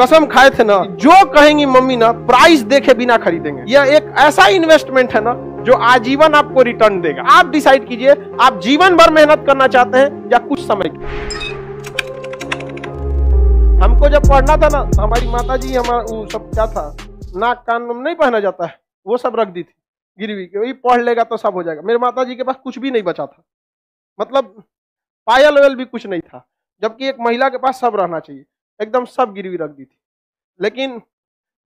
कसम खाए थे ना जो कहेंगी मम्मी ना प्राइस देखे बिना खरीदेंगे यह एक ऐसा इन्वेस्टमेंट है ना जो आजीवन आपको रिटर्न देगा आप डिसाइड कीजिए आप जीवन भर मेहनत करना चाहते हैं या कुछ समय की हमको जब पढ़ना था ना तो हमारी माता जी हमारा वो सब क्या था नाक कान नहीं पहना जाता है वो सब रख दी थी गिरवी के वही पढ़ लेगा तो सब हो जाएगा मेरे माता जी के पास कुछ भी नहीं बचा था मतलब पायल वायल भी कुछ नहीं था जबकि एक महिला के पास सब रहना चाहिए एकदम सब गिरवी रख दी थी लेकिन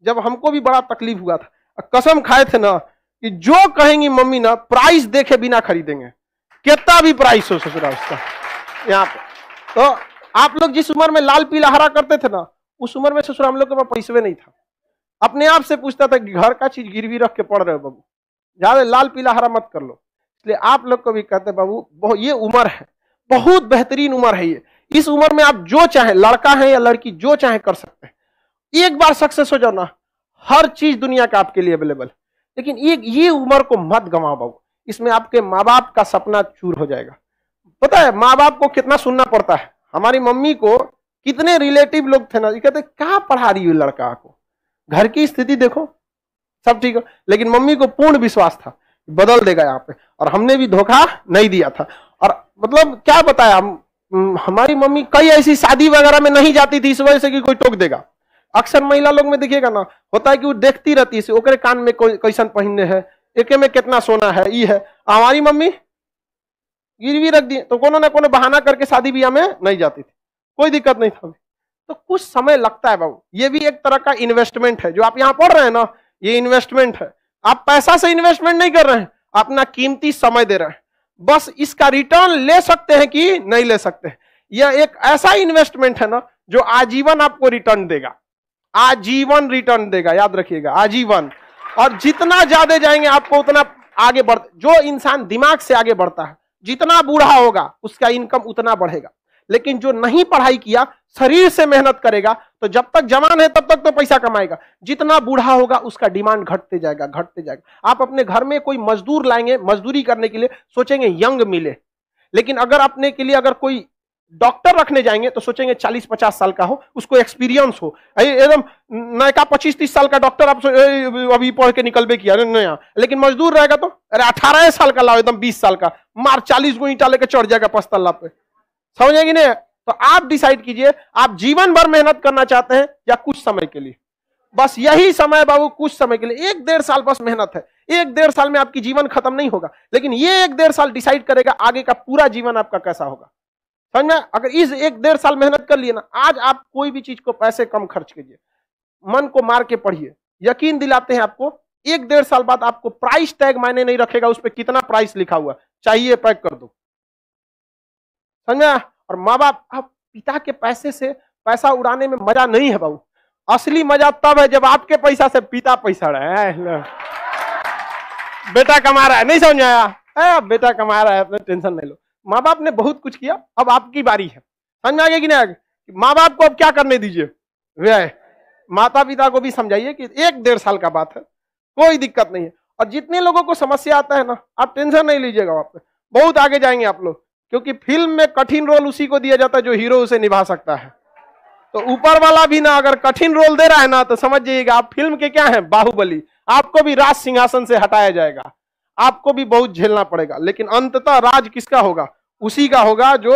जब हमको भी बड़ा तकलीफ हुआ था कसम खाए थे ना कि जो कहेंगी मम्मी ना प्राइस देखे बिना खरीदेंगे कितना भी प्राइस हो ससुराल उसका यहाँ पे तो आप लोग जिस उम्र में लाल पीला हरा करते थे ना उस उम्र में ससुराल हम लोग के पास पैसे नहीं था अपने आप से पूछता था कि घर का चीज गिरवी रख के पढ़ रहे हो बाबू ज्यादा लाल पीला हरा मत कर लो इसलिए आप लोग को भी कहते बाबू ये उम्र है बहुत बेहतरीन उम्र है ये इस उम्र में आप जो चाहे लड़का है या लड़की जो चाहे कर सकते हैं एक बार सक्सेस हो जाओ ना हर चीज दुनिया का आपके लिए अवेलेबल लेकिन ये ये उम्र को मत गंवा बाबू इसमें आपके माँ बाप का सपना चूर हो जाएगा पता है माँ बाप को कितना सुनना पड़ता है हमारी मम्मी को कितने रिलेटिव लोग थे ना ये कहते क्या पढ़ा रही हो लड़का को घर की स्थिति देखो सब ठीक है लेकिन मम्मी को पूर्ण विश्वास था बदल देगा यहाँ पे और हमने भी धोखा नहीं दिया था और मतलब क्या बताया हम हम्म, हमारी मम्मी कई ऐसी शादी वगैरह में नहीं जाती थी इस वजह से कि कोई टोक देगा अक्सर महिला लोग में देखिएगा ना होता है कि वो देखती रहती है ओकरे कान में कैसन पहनने है एक में कितना सोना है ये है हमारी मम्मी भी रख दिए तो कोनो ना कोनो बहाना करके शादी ब्याह में नहीं जाती थी कोई दिक्कत नहीं था तो कुछ समय लगता है बाबू ये भी एक तरह का इन्वेस्टमेंट है जो आप यहाँ पढ़ रहे हैं ना ये इन्वेस्टमेंट है आप पैसा से इन्वेस्टमेंट नहीं कर रहे हैं अपना कीमती समय दे रहे हैं बस इसका रिटर्न ले सकते हैं कि नहीं ले सकते हैं यह एक ऐसा इन्वेस्टमेंट है ना जो आजीवन आपको रिटर्न देगा आजीवन रिटर्न देगा याद रखिएगा आजीवन और जितना ज्यादा जाएंगे आपको उतना आगे बढ़ जो इंसान दिमाग से आगे बढ़ता है जितना बूढ़ा होगा उसका इनकम उतना बढ़ेगा लेकिन जो नहीं पढ़ाई किया शरीर से मेहनत करेगा तो जब तक जवान है तब तक तो पैसा कमाएगा जितना बूढ़ा होगा उसका डिमांड घटते जाएगा घटते जाएगा आप अपने घर में कोई मजदूर लाएंगे मजदूरी करने के लिए सोचेंगे यंग मिले लेकिन अगर अपने के लिए अगर कोई डॉक्टर रखने जाएंगे तो सोचेंगे 40-50 साल का हो उसको एक्सपीरियंस हो एकदम नयका 25-30 साल का डॉक्टर आप अभी पढ़ के निकलबे किया नया लेकिन मजदूर रहेगा तो अरे अठारह साल का लाओ एकदम 20 साल का मार 40 गो ईटा लेकर चढ़ जाएगा पस्तल्ला पे समझेंगे नहीं तो आप डिसाइड कीजिए आप जीवन भर मेहनत करना चाहते हैं या कुछ समय के लिए बस यही समय बाबू कुछ समय के लिए एक डेढ़ साल बस मेहनत है एक डेढ़ साल में आपकी जीवन खत्म नहीं होगा लेकिन ये एक डेढ़ साल डिसाइड करेगा आगे का पूरा जीवन आपका कैसा होगा समझ में अगर इस एक डेढ़ साल मेहनत कर लिए ना आज आप कोई भी चीज को पैसे कम खर्च कीजिए मन को मार के पढ़िए यकीन दिलाते हैं आपको एक डेढ़ साल बाद आपको प्राइस टैग मायने नहीं रखेगा उस पर कितना प्राइस लिखा हुआ चाहिए पैक कर दो समझा और माँ बाप अब पिता के पैसे से पैसा उड़ाने में मजा नहीं है बाबू असली मजा तब है जब आपके पैसा से पिता पैसा रहे है बेटा कमा रहा है नहीं समझ आया है बेटा कमा रहा है अपने तो टेंशन नहीं लो माँ बाप ने बहुत कुछ किया अब आपकी बारी है समझ में आ गया कि नहीं माँ बाप को अब क्या करने दीजिए व्यय माता पिता को भी समझाइए कि एक डेढ़ साल का बात है कोई दिक्कत नहीं है और जितने लोगों को समस्या आता है ना आप टेंशन नहीं लीजिएगा वहाँ पे बहुत आगे जाएंगे आप लोग क्योंकि फिल्म में कठिन रोल उसी को दिया जाता है जो हीरो उसे निभा सकता है तो ऊपर वाला भी ना अगर कठिन रोल दे रहा है ना तो समझ जाइएगा आप फिल्म के क्या हैं बाहुबली आपको भी राज सिंहासन से हटाया जाएगा आपको भी बहुत झेलना पड़ेगा लेकिन अंततः राज किसका होगा उसी का होगा जो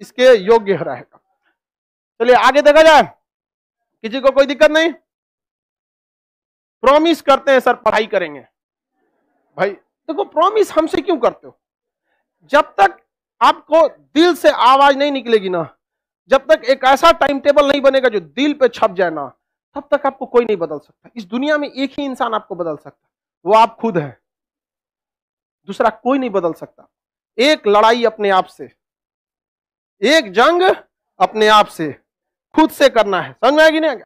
इसके योग्य रहेगा चलिए आगे देखा जाए किसी को कोई दिक्कत नहीं प्रॉमिस करते हैं सर पढ़ाई करेंगे भाई देखो तो प्रॉमिस हमसे क्यों करते हो जब तक आपको दिल से आवाज नहीं निकलेगी ना जब तक एक ऐसा टाइम टेबल नहीं बनेगा जो दिल पे छप जाए ना तब तक आपको कोई नहीं बदल सकता इस दुनिया में एक ही इंसान आपको बदल सकता वो आप खुद है दूसरा कोई नहीं बदल सकता एक लड़ाई अपने आप से एक जंग अपने आप से खुद से करना है समझ में आएगी ना